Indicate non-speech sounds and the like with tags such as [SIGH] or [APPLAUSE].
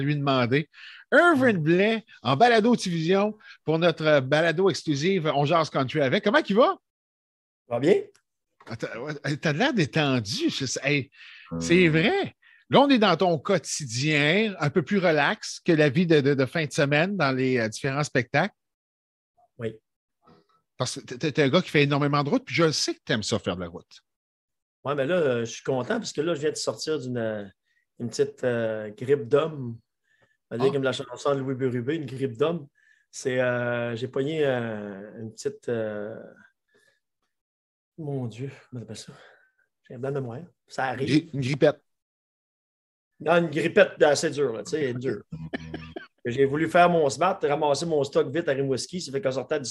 lui demander. Irvin Blais en balado division pour notre euh, balado exclusive On Jazz Country avec. Comment il va? Ça va bien? T'as l'air détendu. Hmm. C'est vrai. Là, on est dans ton quotidien, un peu plus relax que la vie de, fin de semaine dans les euh, différents spectacles. Oui. Parce que tu un gars qui fait énormément de route, puis je sais que tu aimes ça faire de la route. Oui, mais là, je suis content parce que là, je viens de sortir d'une euh, petite grippe d'homme ah. Comme la chanson de Louis Burubé, Une grippe d'homme. C'est, euh, j'ai pogné euh, une petite. Euh, mon Dieu, comment ça? J'ai un blanc de moyen. Ça arrive. une grippette. Non, une grippette assez dure, tu sais, dure. [LAUGHS] j'ai voulu faire mon smart, ramasser mon stock vite à Rimouski. Ça fait qu'en sortant du